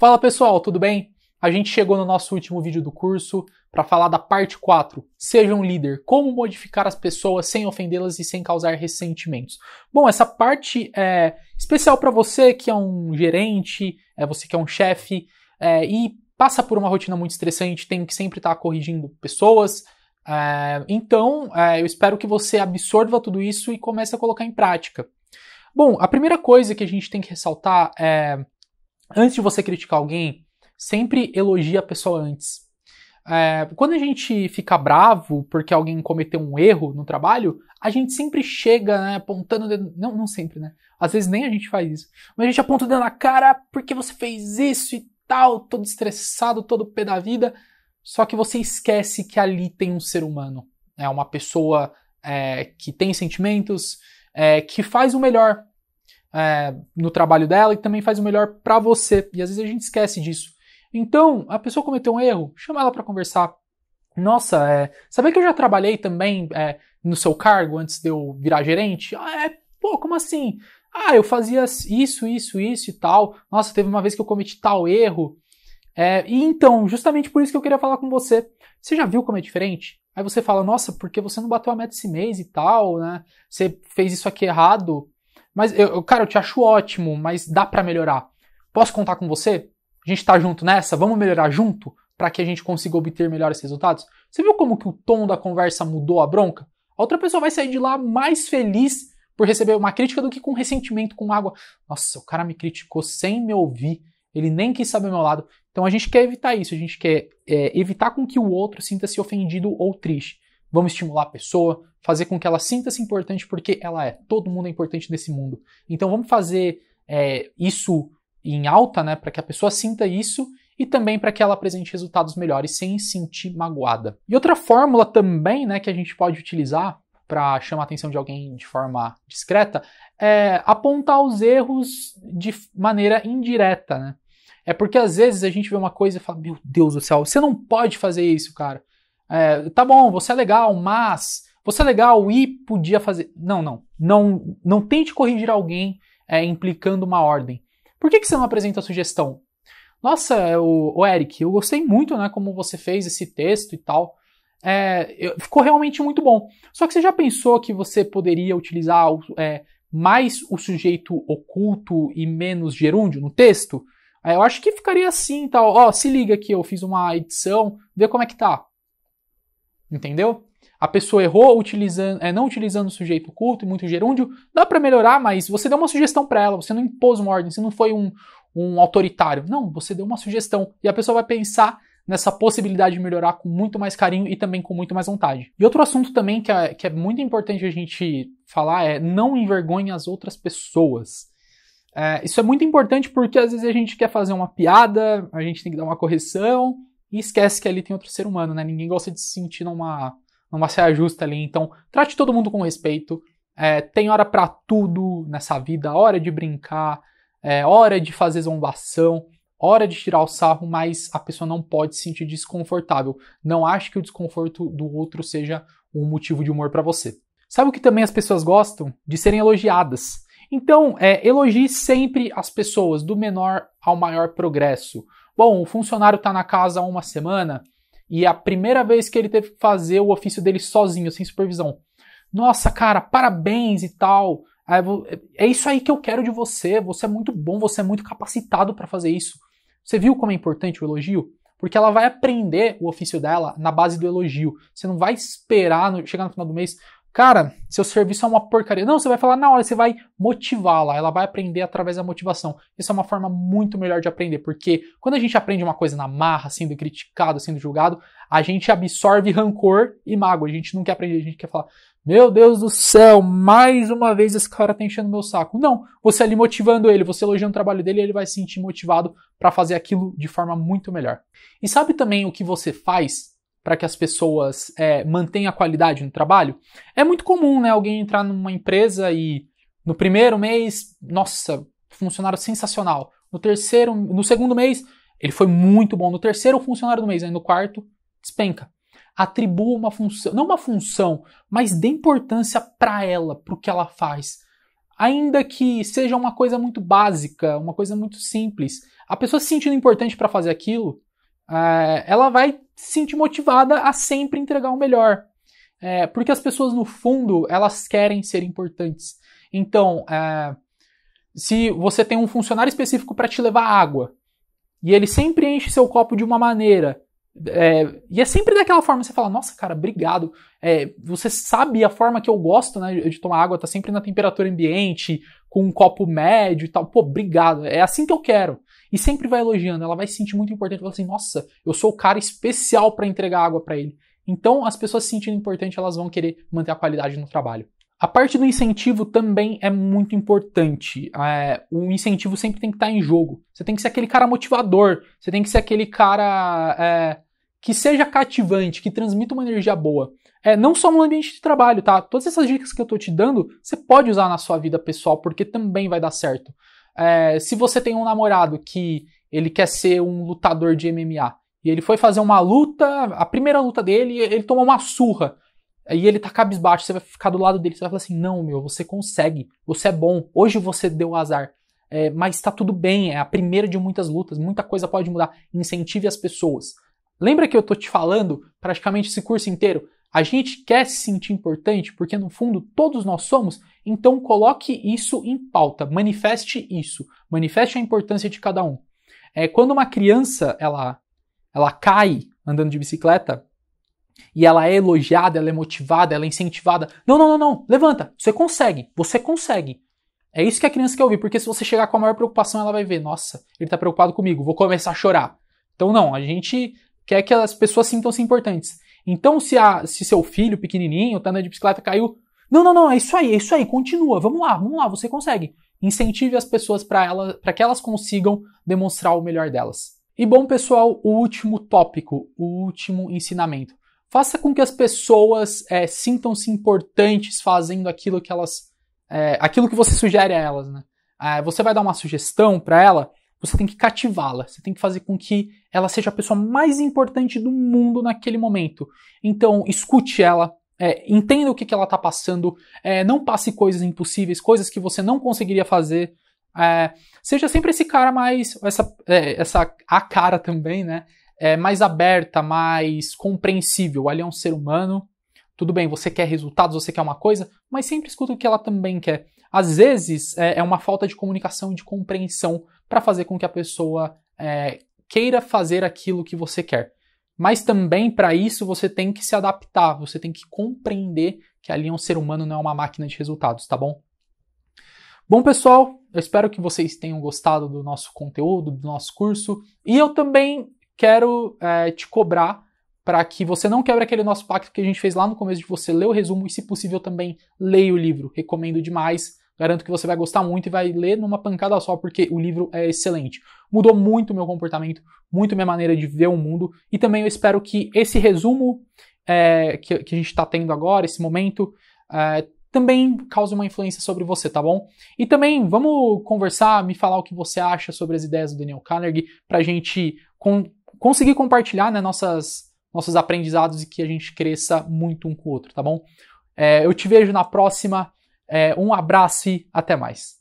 Fala pessoal, tudo bem? A gente chegou no nosso último vídeo do curso para falar da parte 4, Seja um líder, como modificar as pessoas sem ofendê-las e sem causar ressentimentos. Bom, essa parte é especial para você que é um gerente, é você que é um chefe é, e passa por uma rotina muito estressante, tem que sempre estar tá corrigindo pessoas, é, então, é, eu espero que você absorva tudo isso e comece a colocar em prática. Bom, a primeira coisa que a gente tem que ressaltar é Antes de você criticar alguém, sempre elogia a pessoa antes. É, quando a gente fica bravo porque alguém cometeu um erro no trabalho, a gente sempre chega né, apontando o dedo. Não, não sempre, né? Às vezes nem a gente faz isso. Mas a gente aponta o dedo na cara porque você fez isso e tal, todo estressado, todo pé da vida. Só que você esquece que ali tem um ser humano. É né? uma pessoa é, que tem sentimentos, é, que faz o melhor é, no trabalho dela e também faz o melhor para você. E às vezes a gente esquece disso. Então, a pessoa cometeu um erro, chama ela para conversar. Nossa, é, saber que eu já trabalhei também é, no seu cargo antes de eu virar gerente? Ah, é, pô, como assim? Ah, eu fazia isso, isso, isso e tal. Nossa, teve uma vez que eu cometi tal erro. É, e então, justamente por isso que eu queria falar com você. Você já viu como é diferente? Aí você fala, nossa, porque você não bateu a meta esse mês e tal, né? Você fez isso aqui errado. Mas, eu, cara, eu te acho ótimo, mas dá para melhorar. Posso contar com você? A gente tá junto nessa? Vamos melhorar junto? para que a gente consiga obter melhores resultados? Você viu como que o tom da conversa mudou a bronca? A outra pessoa vai sair de lá mais feliz por receber uma crítica do que com ressentimento, com água. Nossa, o cara me criticou sem me ouvir, ele nem quis saber meu lado. Então a gente quer evitar isso, a gente quer é, evitar com que o outro sinta-se ofendido ou triste. Vamos estimular a pessoa, fazer com que ela sinta-se importante, porque ela é. Todo mundo é importante nesse mundo. Então vamos fazer é, isso em alta, né, para que a pessoa sinta isso e também para que ela apresente resultados melhores sem sentir magoada. E outra fórmula também, né, que a gente pode utilizar para chamar a atenção de alguém de forma discreta é apontar os erros de maneira indireta, né? É porque às vezes a gente vê uma coisa e fala, meu Deus do céu, você não pode fazer isso, cara. É, tá bom, você é legal, mas você é legal e podia fazer. Não, não. Não, não tente corrigir alguém é, implicando uma ordem. Por que, que você não apresenta a sugestão? Nossa, o, o Eric, eu gostei muito, né, como você fez esse texto e tal. É, eu, ficou realmente muito bom. Só que você já pensou que você poderia utilizar é, mais o sujeito oculto e menos gerúndio no texto? É, eu acho que ficaria assim, tal. Ó, se liga aqui, eu fiz uma edição, vê como é que tá. Entendeu? a pessoa errou utilizando, é, não utilizando o sujeito curto e muito gerúndio, dá para melhorar, mas você deu uma sugestão para ela, você não impôs uma ordem, você não foi um, um autoritário. Não, você deu uma sugestão e a pessoa vai pensar nessa possibilidade de melhorar com muito mais carinho e também com muito mais vontade. E outro assunto também que é, que é muito importante a gente falar é não envergonhe as outras pessoas. É, isso é muito importante porque às vezes a gente quer fazer uma piada, a gente tem que dar uma correção e esquece que ali tem outro ser humano, né? Ninguém gosta de se sentir numa numa saia justa ali. Então, trate todo mundo com respeito. É, tem hora para tudo nessa vida, hora de brincar, é, hora de fazer zombação, hora de tirar o sarro, mas a pessoa não pode se sentir desconfortável. Não acho que o desconforto do outro seja um motivo de humor para você. Sabe o que também as pessoas gostam? De serem elogiadas. Então, é, elogie sempre as pessoas, do menor ao maior progresso. Bom, o funcionário está na casa há uma semana, e é a primeira vez que ele teve que fazer o ofício dele sozinho, sem supervisão. Nossa, cara, parabéns e tal. É isso aí que eu quero de você. Você é muito bom, você é muito capacitado para fazer isso. Você viu como é importante o elogio? Porque ela vai aprender o ofício dela na base do elogio. Você não vai esperar no, chegar no final do mês, Cara, seu serviço é uma porcaria. Não, você vai falar na hora, você vai motivá-la, ela vai aprender através da motivação. Isso é uma forma muito melhor de aprender, porque quando a gente aprende uma coisa na marra, sendo criticado, sendo julgado, a gente absorve rancor e mágoa. A gente não quer aprender, a gente quer falar, meu Deus do céu, mais uma vez esse cara tá enchendo meu saco. Não, você ali motivando ele, você elogiando o trabalho dele, ele vai se sentir motivado para fazer aquilo de forma muito melhor. E sabe também o que você faz para que as pessoas é, mantenham a qualidade no trabalho? É muito comum, né? Alguém entrar numa empresa e no primeiro mês, nossa, funcionário sensacional. No terceiro, no segundo mês, ele foi muito bom. No terceiro, funcionário do mês, aí no quarto, despenca. Atribua uma função, não uma função, mas dê importância para ela, para o que ela faz. Ainda que seja uma coisa muito básica, uma coisa muito simples. A pessoa se sentindo importante para fazer aquilo, é, ela vai se sentir motivada a sempre entregar o melhor. É, porque as pessoas, no fundo, elas querem ser importantes. Então, é, se você tem um funcionário específico para te levar água, e ele sempre enche seu copo de uma maneira, é, e é sempre daquela forma, você fala, nossa, cara, obrigado. É, você sabe a forma que eu gosto né, de tomar água, tá sempre na temperatura ambiente, com um copo médio e tal. Pô, obrigado. É assim que eu quero e sempre vai elogiando. Ela vai se sentir muito importante, vai assim, nossa, eu sou o cara especial para entregar água para ele. Então, as pessoas se sentindo importante, elas vão querer manter a qualidade no trabalho. A parte do incentivo também é muito importante. É, o incentivo sempre tem que estar tá em jogo. Você tem que ser aquele cara motivador, você tem que ser aquele cara é, que seja cativante, que transmita uma energia boa. É, não só no ambiente de trabalho, tá? Todas essas dicas que eu tô te dando, você pode usar na sua vida pessoal, porque também vai dar certo. É, se você tem um namorado que ele quer ser um lutador de MMA e ele foi fazer uma luta, a primeira luta dele, ele tomou uma surra e ele tá cabisbaixo, você vai ficar do lado dele, você vai falar assim: não, meu, você consegue, você é bom, hoje você deu azar. É, mas tá tudo bem, é a primeira de muitas lutas, muita coisa pode mudar. Incentive as pessoas. Lembra que eu tô te falando praticamente esse curso inteiro? A gente quer se sentir importante porque, no fundo, todos nós somos então coloque isso em pauta, manifeste isso, manifeste a importância de cada um. É, quando uma criança ela, ela cai andando de bicicleta e ela é elogiada, ela é motivada, ela é incentivada. Não, não, não, não, levanta, você consegue, você consegue. É isso que a criança quer ouvir, porque se você chegar com a maior preocupação, ela vai ver, nossa, ele está preocupado comigo, vou começar a chorar. Então não, a gente quer que as pessoas sintam-se importantes. Então se, a, se seu filho pequenininho tá andando de bicicleta, caiu, não, não, não, é isso aí, é isso aí, continua, vamos lá, vamos lá, você consegue. Incentive as pessoas para ela, que elas consigam demonstrar o melhor delas. E bom, pessoal, o último tópico, o último ensinamento. Faça com que as pessoas é, sintam-se importantes fazendo aquilo que elas. É, aquilo que você sugere a elas, né? É, você vai dar uma sugestão para ela, você tem que cativá-la, você tem que fazer com que ela seja a pessoa mais importante do mundo naquele momento. Então, escute ela, é, entenda o que, que ela está passando, é, não passe coisas impossíveis, coisas que você não conseguiria fazer. É, seja sempre esse cara mais. Essa, é, essa a cara também, né? É, mais aberta, mais compreensível. O ali é um ser humano. Tudo bem, você quer resultados, você quer uma coisa, mas sempre escuta o que ela também quer. Às vezes é, é uma falta de comunicação e de compreensão para fazer com que a pessoa queira fazer aquilo que você quer. Mas também para isso você tem que se adaptar, você tem que compreender que ali é um ser humano, não é uma máquina de resultados, tá bom? Bom, pessoal, eu espero que vocês tenham gostado do nosso conteúdo, do nosso curso. E eu também quero é, te cobrar para que você não quebre aquele nosso pacto que a gente fez lá no começo de você ler o resumo e, se possível, também leia o livro. Recomendo demais. Garanto que você vai gostar muito e vai ler numa pancada só, porque o livro é excelente. Mudou muito o meu comportamento, muito minha maneira de ver o mundo, e também eu espero que esse resumo é, que, que, a gente está tendo agora, esse momento, é, também cause uma influência sobre você, tá bom? E também vamos conversar, me falar o que você acha sobre as ideias do Daniel Carnegie, para a gente conseguir compartilhar né, nossas, nossos aprendizados e que a gente cresça muito um com o outro, tá bom? É, eu te vejo na próxima. É, um abraço e até mais.